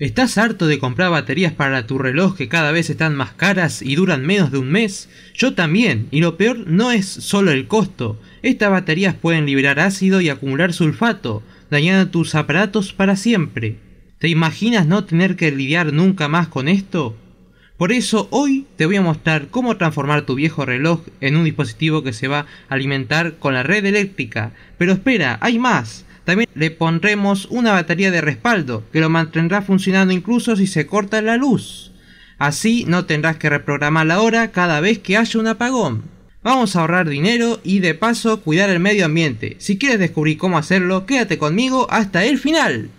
¿Estás harto de comprar baterías para tu reloj que cada vez están más caras y duran menos de un mes? Yo también, y lo peor no es solo el costo. Estas baterías pueden liberar ácido y acumular sulfato, dañando tus aparatos para siempre. ¿Te imaginas no tener que lidiar nunca más con esto? Por eso hoy te voy a mostrar cómo transformar tu viejo reloj en un dispositivo que se va a alimentar con la red eléctrica. Pero espera, hay más. También le pondremos una batería de respaldo que lo mantendrá funcionando incluso si se corta la luz. Así no tendrás que reprogramar la hora cada vez que haya un apagón. Vamos a ahorrar dinero y de paso cuidar el medio ambiente. Si quieres descubrir cómo hacerlo, quédate conmigo hasta el final.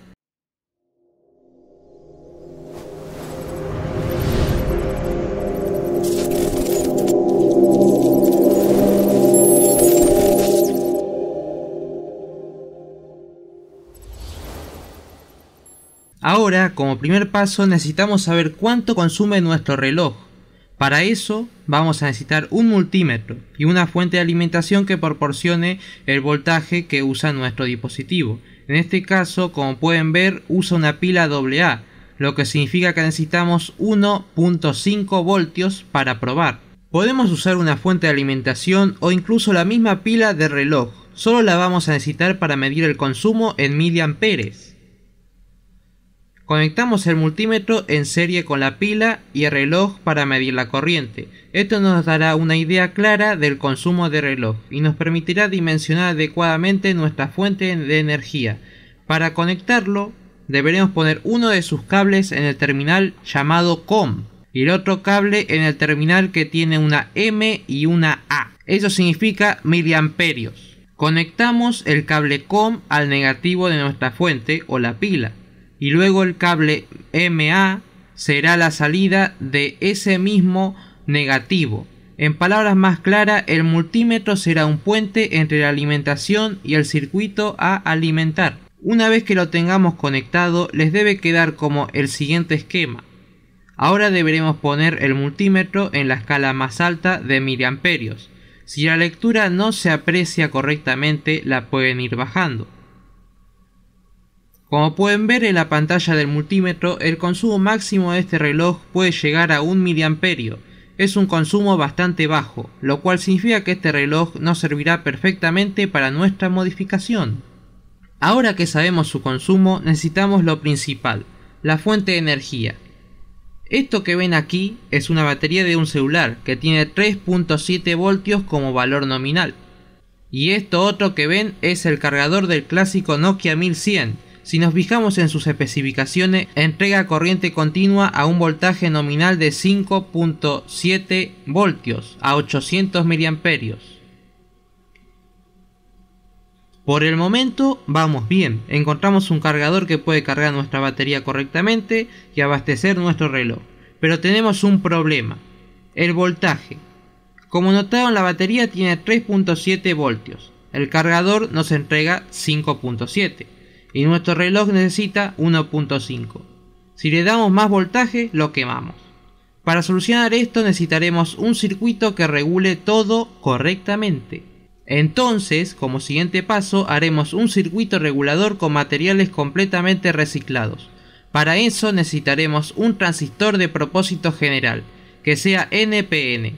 Ahora, como primer paso, necesitamos saber cuánto consume nuestro reloj. Para eso, vamos a necesitar un multímetro y una fuente de alimentación que proporcione el voltaje que usa nuestro dispositivo. En este caso, como pueden ver, usa una pila AA, lo que significa que necesitamos 1.5 voltios para probar. Podemos usar una fuente de alimentación o incluso la misma pila de reloj, solo la vamos a necesitar para medir el consumo en miliamperes. Conectamos el multímetro en serie con la pila y el reloj para medir la corriente. Esto nos dará una idea clara del consumo de reloj y nos permitirá dimensionar adecuadamente nuestra fuente de energía. Para conectarlo, deberemos poner uno de sus cables en el terminal llamado COM y el otro cable en el terminal que tiene una M y una A. Eso significa miliamperios. Conectamos el cable COM al negativo de nuestra fuente o la pila y luego el cable MA será la salida de ese mismo negativo. En palabras más claras, el multímetro será un puente entre la alimentación y el circuito a alimentar. Una vez que lo tengamos conectado, les debe quedar como el siguiente esquema. Ahora deberemos poner el multímetro en la escala más alta de miliamperios. Si la lectura no se aprecia correctamente, la pueden ir bajando. Como pueden ver en la pantalla del multímetro, el consumo máximo de este reloj puede llegar a 1 mA. Es un consumo bastante bajo, lo cual significa que este reloj no servirá perfectamente para nuestra modificación. Ahora que sabemos su consumo, necesitamos lo principal, la fuente de energía. Esto que ven aquí es una batería de un celular que tiene 3.7 voltios como valor nominal. Y esto otro que ven es el cargador del clásico Nokia 1100, si nos fijamos en sus especificaciones, entrega corriente continua a un voltaje nominal de 5.7 voltios a 800 mA. Por el momento vamos bien, encontramos un cargador que puede cargar nuestra batería correctamente y abastecer nuestro reloj. Pero tenemos un problema, el voltaje. Como notaron la batería tiene 3.7 voltios, el cargador nos entrega 5.7 y nuestro reloj necesita 1.5. Si le damos más voltaje, lo quemamos. Para solucionar esto necesitaremos un circuito que regule todo correctamente. Entonces, como siguiente paso, haremos un circuito regulador con materiales completamente reciclados. Para eso necesitaremos un transistor de propósito general, que sea NPN.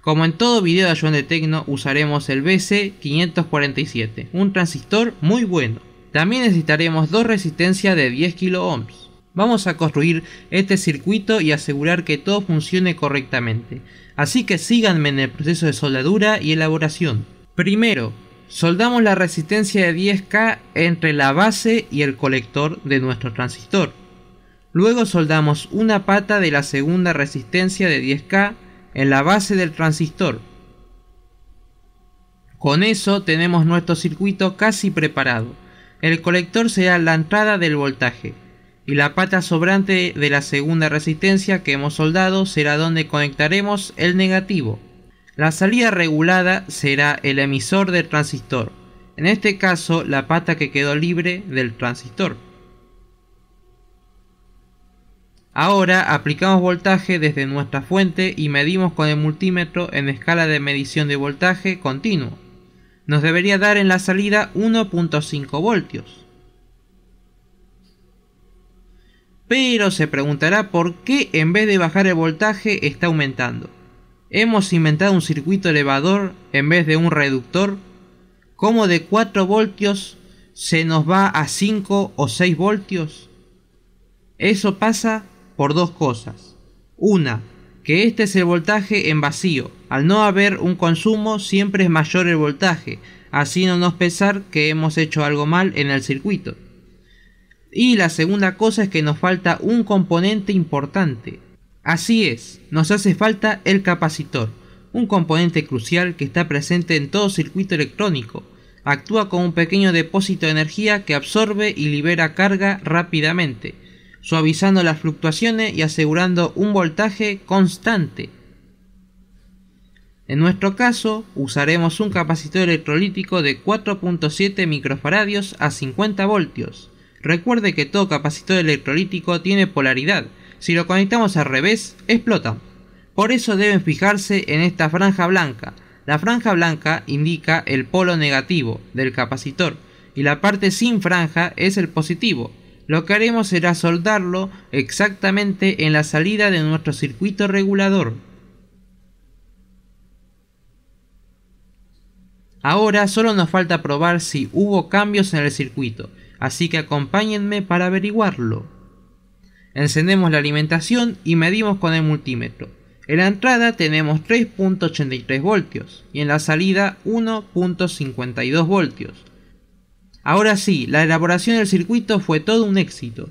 Como en todo video de Ayuan de Tecno, usaremos el BC547, un transistor muy bueno. También necesitaremos dos resistencias de 10 kOhms. Vamos a construir este circuito y asegurar que todo funcione correctamente. Así que síganme en el proceso de soldadura y elaboración. Primero, soldamos la resistencia de 10K entre la base y el colector de nuestro transistor. Luego soldamos una pata de la segunda resistencia de 10K en la base del transistor. Con eso tenemos nuestro circuito casi preparado el colector será la entrada del voltaje y la pata sobrante de la segunda resistencia que hemos soldado será donde conectaremos el negativo. La salida regulada será el emisor del transistor, en este caso la pata que quedó libre del transistor. Ahora aplicamos voltaje desde nuestra fuente y medimos con el multímetro en escala de medición de voltaje continuo nos debería dar en la salida 1.5 voltios. Pero se preguntará por qué en vez de bajar el voltaje está aumentando. Hemos inventado un circuito elevador en vez de un reductor. ¿Cómo de 4 voltios se nos va a 5 o 6 voltios? Eso pasa por dos cosas. Una, que este es el voltaje en vacío. Al no haber un consumo siempre es mayor el voltaje, así no nos pesar que hemos hecho algo mal en el circuito. Y la segunda cosa es que nos falta un componente importante. Así es, nos hace falta el capacitor, un componente crucial que está presente en todo circuito electrónico. Actúa como un pequeño depósito de energía que absorbe y libera carga rápidamente suavizando las fluctuaciones y asegurando un voltaje constante. En nuestro caso, usaremos un capacitor electrolítico de 4.7 microfaradios a 50 voltios. Recuerde que todo capacitor electrolítico tiene polaridad, si lo conectamos al revés, explota. Por eso deben fijarse en esta franja blanca. La franja blanca indica el polo negativo del capacitor y la parte sin franja es el positivo, lo que haremos será soldarlo exactamente en la salida de nuestro circuito regulador. Ahora solo nos falta probar si hubo cambios en el circuito, así que acompáñenme para averiguarlo. Encendemos la alimentación y medimos con el multímetro. En la entrada tenemos 3.83 voltios y en la salida 1.52 voltios. Ahora sí, la elaboración del circuito fue todo un éxito.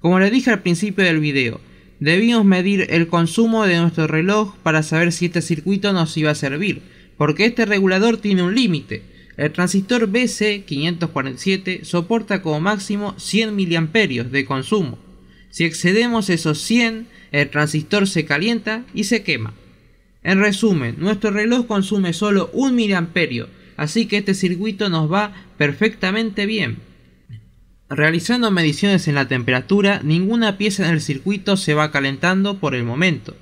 Como les dije al principio del video, debimos medir el consumo de nuestro reloj para saber si este circuito nos iba a servir, porque este regulador tiene un límite. El transistor BC547 soporta como máximo 100 mA de consumo. Si excedemos esos 100, el transistor se calienta y se quema. En resumen, nuestro reloj consume solo 1 mA, así que este circuito nos va perfectamente bien. Realizando mediciones en la temperatura, ninguna pieza en el circuito se va calentando por el momento.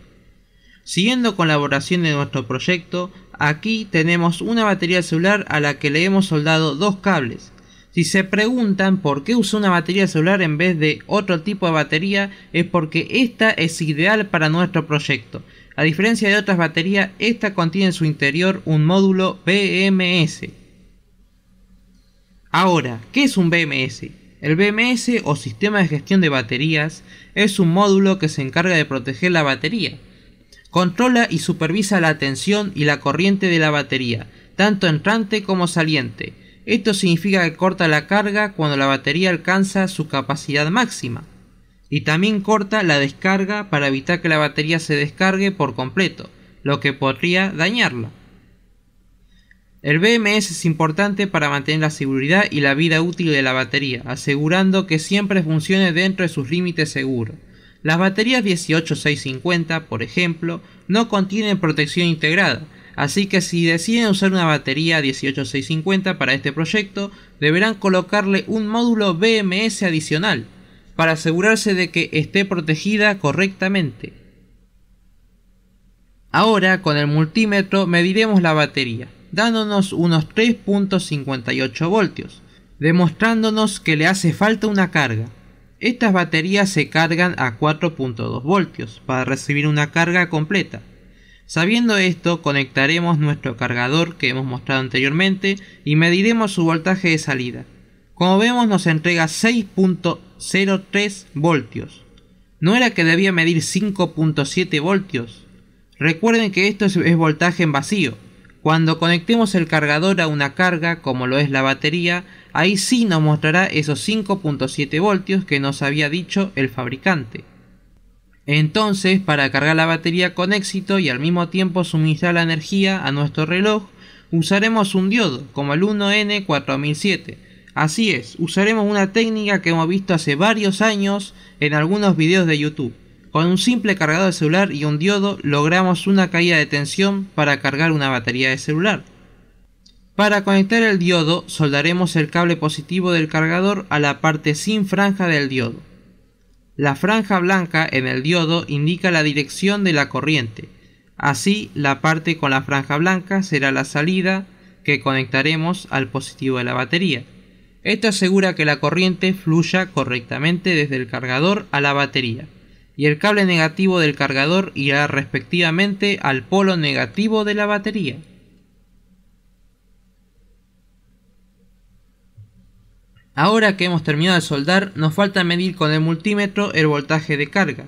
Siguiendo con la elaboración de nuestro proyecto, aquí tenemos una batería celular a la que le hemos soldado dos cables. Si se preguntan por qué uso una batería celular en vez de otro tipo de batería, es porque esta es ideal para nuestro proyecto, a diferencia de otras baterías, esta contiene en su interior un módulo BMS. Ahora, ¿qué es un BMS? El BMS o Sistema de Gestión de Baterías es un módulo que se encarga de proteger la batería. Controla y supervisa la tensión y la corriente de la batería, tanto entrante como saliente. Esto significa que corta la carga cuando la batería alcanza su capacidad máxima y también corta la descarga para evitar que la batería se descargue por completo, lo que podría dañarla. El BMS es importante para mantener la seguridad y la vida útil de la batería, asegurando que siempre funcione dentro de sus límites seguros. Las baterías 18650, por ejemplo, no contienen protección integrada, así que si deciden usar una batería 18650 para este proyecto, deberán colocarle un módulo BMS adicional, para asegurarse de que esté protegida correctamente. Ahora con el multímetro mediremos la batería, dándonos unos 3.58 voltios, demostrándonos que le hace falta una carga. Estas baterías se cargan a 4.2 voltios para recibir una carga completa. Sabiendo esto, conectaremos nuestro cargador que hemos mostrado anteriormente y mediremos su voltaje de salida. Como vemos nos entrega 6.8 0,3 voltios. ¿No era que debía medir 5.7 voltios? Recuerden que esto es, voltaje en vacío. Cuando conectemos el cargador a una carga, como lo es la batería, ahí sí nos mostrará esos 5.7 voltios que nos había dicho el fabricante. Entonces, para cargar la batería con éxito y al mismo tiempo suministrar la energía a nuestro reloj, usaremos un diodo, como el 1N4007, Así es, usaremos una técnica que hemos visto hace varios años en algunos videos de YouTube. Con un simple cargador de celular y un diodo logramos una caída de tensión para cargar una batería de celular. Para conectar el diodo soldaremos el cable positivo del cargador a la parte sin franja del diodo. La franja blanca en el diodo indica la dirección de la corriente. Así, la parte con la franja blanca será la salida que conectaremos al positivo de la batería. Esto asegura que la corriente fluya correctamente desde el cargador a la batería y el cable negativo del cargador irá respectivamente al polo negativo de la batería. Ahora que hemos terminado de soldar, nos falta medir con el multímetro el voltaje de carga.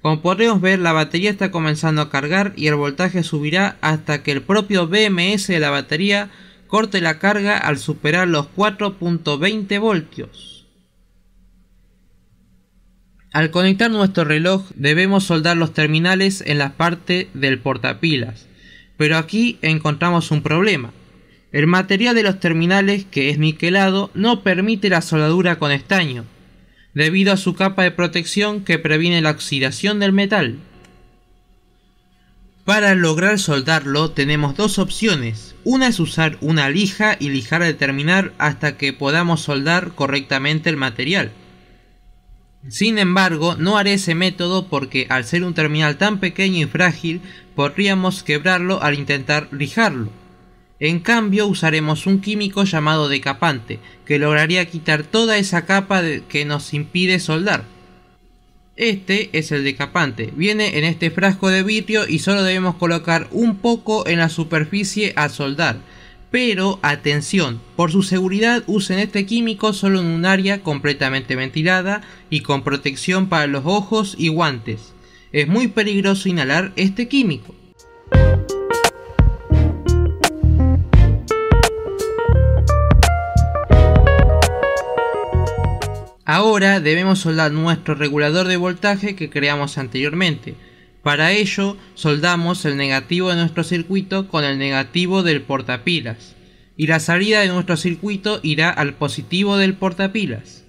Como podremos ver, la batería está comenzando a cargar y el voltaje subirá hasta que el propio BMS de la batería corte la carga al superar los 4.20 voltios. Al conectar nuestro reloj debemos soldar los terminales en la parte del portapilas, pero aquí encontramos un problema. El material de los terminales, que es niquelado, no permite la soldadura con estaño, debido a su capa de protección que previene la oxidación del metal. Para lograr soldarlo tenemos dos opciones. Una es usar una lija y lijar el terminar hasta que podamos soldar correctamente el material. Sin embargo, no haré ese método porque al ser un terminal tan pequeño y frágil, podríamos quebrarlo al intentar lijarlo. En cambio, usaremos un químico llamado decapante, que lograría quitar toda esa capa que nos impide soldar. Este es el decapante. Viene en este frasco de vidrio y solo debemos colocar un poco en la superficie a soldar. Pero atención, por su seguridad usen este químico solo en un área completamente ventilada y con protección para los ojos y guantes. Es muy peligroso inhalar este químico. Ahora debemos soldar nuestro regulador de voltaje que creamos anteriormente. Para ello, soldamos el negativo de nuestro circuito con el negativo del portapilas, y la salida de nuestro circuito irá al positivo del portapilas.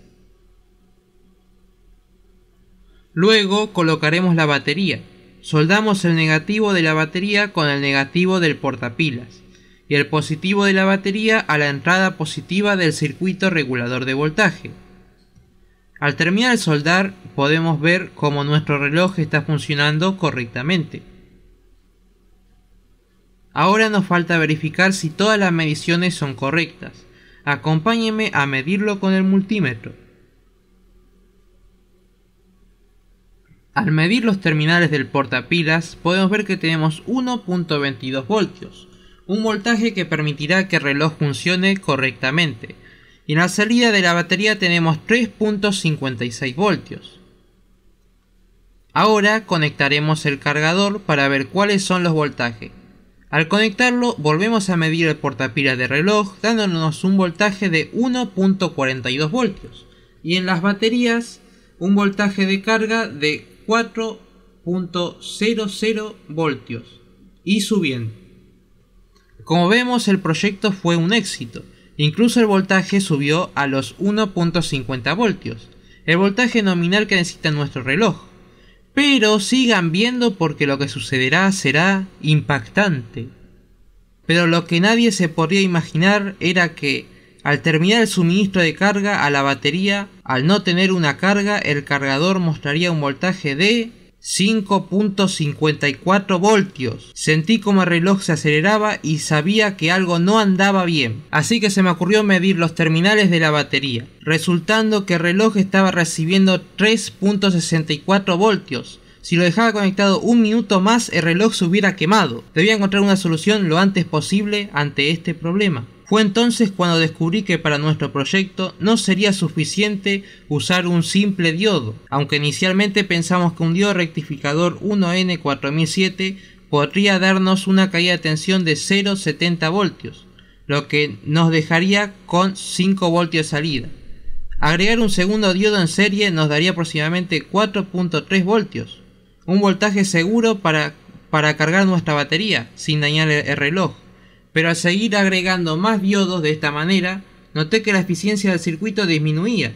Luego colocaremos la batería. Soldamos el negativo de la batería con el negativo del portapilas y el positivo de la batería a la entrada positiva del circuito regulador de voltaje. Al terminar el soldar podemos ver cómo nuestro reloj está funcionando correctamente. Ahora nos falta verificar si todas las mediciones son correctas. Acompáñeme a medirlo con el multímetro. Al medir los terminales del portapilas podemos ver que tenemos 1.22 voltios, un voltaje que permitirá que el reloj funcione correctamente y en la salida de la batería tenemos 3.56 voltios. Ahora conectaremos el cargador para ver cuáles son los voltajes. Al conectarlo volvemos a medir el portapila de reloj dándonos un voltaje de 1.42 voltios y en las baterías un voltaje de carga de 4.00 voltios y subiendo. Como vemos el proyecto fue un éxito Incluso el voltaje subió a los 1.50 voltios, el voltaje nominal que necesita nuestro reloj. Pero sigan viendo porque lo que sucederá será impactante. Pero lo que nadie se podría imaginar era que, al terminar el suministro de carga a la batería, al no tener una carga, el cargador mostraría un voltaje de 5.54 voltios. Sentí como el reloj se aceleraba y sabía que algo no andaba bien, así que se me ocurrió medir los terminales de la batería, resultando que el reloj estaba recibiendo 3.64 voltios. Si lo dejaba conectado un minuto más, el reloj se hubiera quemado. Debía encontrar una solución lo antes posible ante este problema. Fue entonces cuando descubrí que para nuestro proyecto no sería suficiente usar un simple diodo, aunque inicialmente pensamos que un diodo rectificador 1N4007 podría darnos una caída de tensión de 0,70 voltios, lo que nos dejaría con 5 voltios de salida. Agregar un segundo diodo en serie nos daría aproximadamente 4.3 voltios, un voltaje seguro para, para cargar nuestra batería sin dañar el reloj pero al seguir agregando más diodos de esta manera, noté que la eficiencia del circuito disminuía.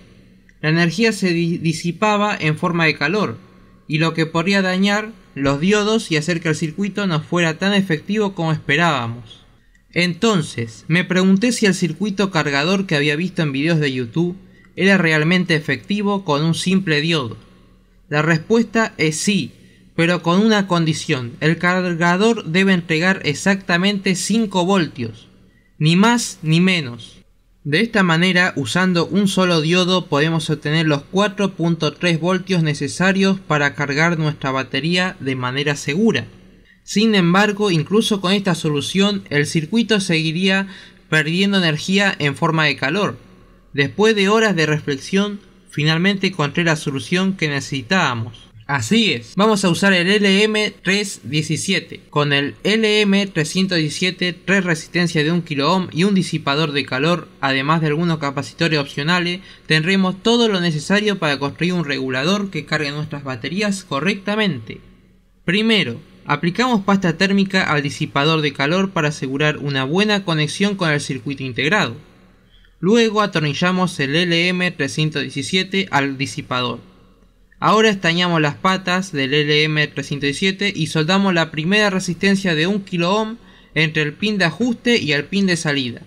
La energía se disipaba en forma de calor, y lo que podría dañar los diodos y hacer que el circuito no fuera tan efectivo como esperábamos. Entonces, me pregunté si el circuito cargador que había visto en videos de YouTube era realmente efectivo con un simple diodo. La respuesta es sí, pero con una condición, el cargador debe entregar exactamente 5 voltios, ni más ni menos. De esta manera, usando un solo diodo podemos obtener los 4.3 voltios necesarios para cargar nuestra batería de manera segura. Sin embargo, incluso con esta solución, el circuito seguiría perdiendo energía en forma de calor. Después de horas de reflexión, finalmente encontré la solución que necesitábamos. Así es, vamos a usar el LM317. Con el LM317, 3 resistencias de 1 kOhm y un disipador de calor, además de algunos capacitores opcionales, tendremos todo lo necesario para construir un regulador que cargue nuestras baterías correctamente. Primero, aplicamos pasta térmica al disipador de calor para asegurar una buena conexión con el circuito integrado. Luego atornillamos el LM317 al disipador. Ahora estañamos las patas del LM307 y soldamos la primera resistencia de 1 kOhm entre el pin de ajuste y el pin de salida.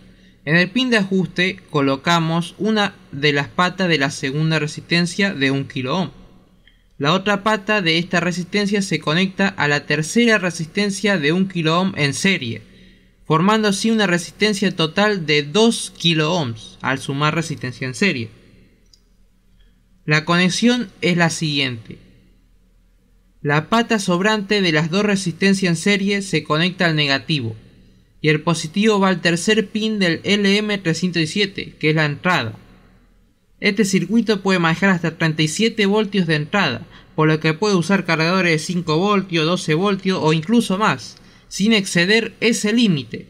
En el pin de ajuste colocamos una de las patas de la segunda resistencia de 1 kOhm. La otra pata de esta resistencia se conecta a la tercera resistencia de 1 kOhm en serie, formando así una resistencia total de 2 kOhms al sumar resistencia en serie. La conexión es la siguiente. La pata sobrante de las dos resistencias en serie se conecta al negativo y el positivo va al tercer pin del lm 307 que es la entrada. Este circuito puede manejar hasta 37 voltios de entrada, por lo que puede usar cargadores de 5 voltios, 12 voltios o incluso más, sin exceder ese límite.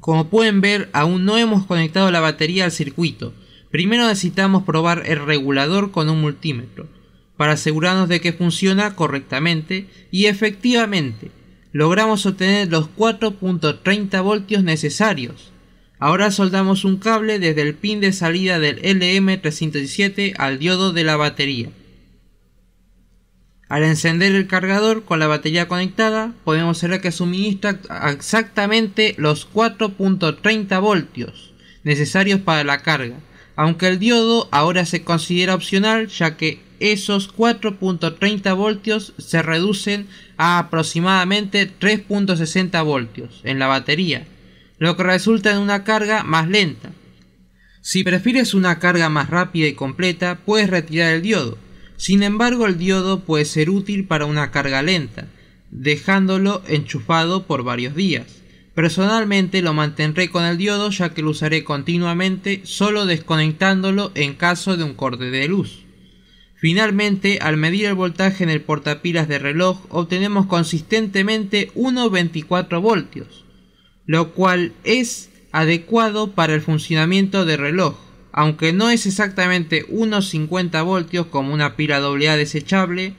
Como pueden ver, aún no hemos conectado la batería al circuito, Primero necesitamos probar el regulador con un multímetro, para asegurarnos de que funciona correctamente y efectivamente logramos obtener los 4.30 voltios necesarios. Ahora soldamos un cable desde el pin de salida del LM317 al diodo de la batería. Al encender el cargador con la batería conectada, podemos ver que suministra exactamente los 4.30 voltios necesarios para la carga aunque el diodo ahora se considera opcional ya que esos 4.30 voltios se reducen a aproximadamente 3.60 voltios en la batería, lo que resulta en una carga más lenta. Si prefieres una carga más rápida y completa, puedes retirar el diodo. Sin embargo, el diodo puede ser útil para una carga lenta, dejándolo enchufado por varios días. Personalmente lo mantendré con el diodo ya que lo usaré continuamente solo desconectándolo en caso de un corte de luz. Finalmente, al medir el voltaje en el portapilas de reloj obtenemos consistentemente 1,24 voltios, lo cual es adecuado para el funcionamiento de reloj, aunque no es exactamente 1,50 voltios como una pila AA desechable,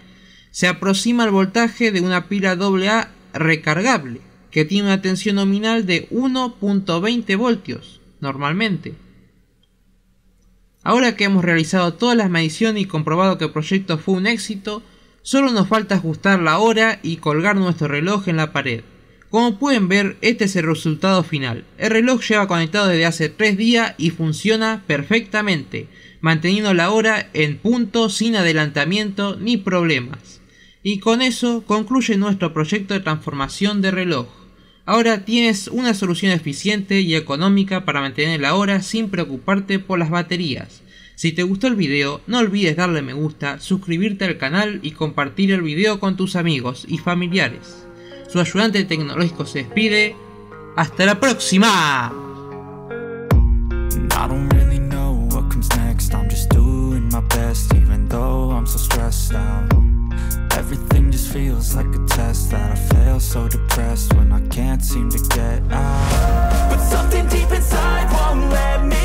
se aproxima al voltaje de una pila AA recargable que tiene una tensión nominal de 1.20 voltios, normalmente. Ahora que hemos realizado todas las mediciones y comprobado que el proyecto fue un éxito, solo nos falta ajustar la hora y colgar nuestro reloj en la pared. Como pueden ver, este es el resultado final. El reloj lleva conectado desde hace 3 días y funciona perfectamente, manteniendo la hora en punto sin adelantamiento ni problemas. Y con eso concluye nuestro proyecto de transformación de reloj. Ahora tienes una solución eficiente y económica para mantener la hora sin preocuparte por las baterías. Si te gustó el video, no olvides darle me gusta, suscribirte al canal y compartir el video con tus amigos y familiares. Su ayudante tecnológico se despide. ¡Hasta la próxima! Everything just feels like a test that I fail so depressed when I can't seem to get out But something deep inside won't let me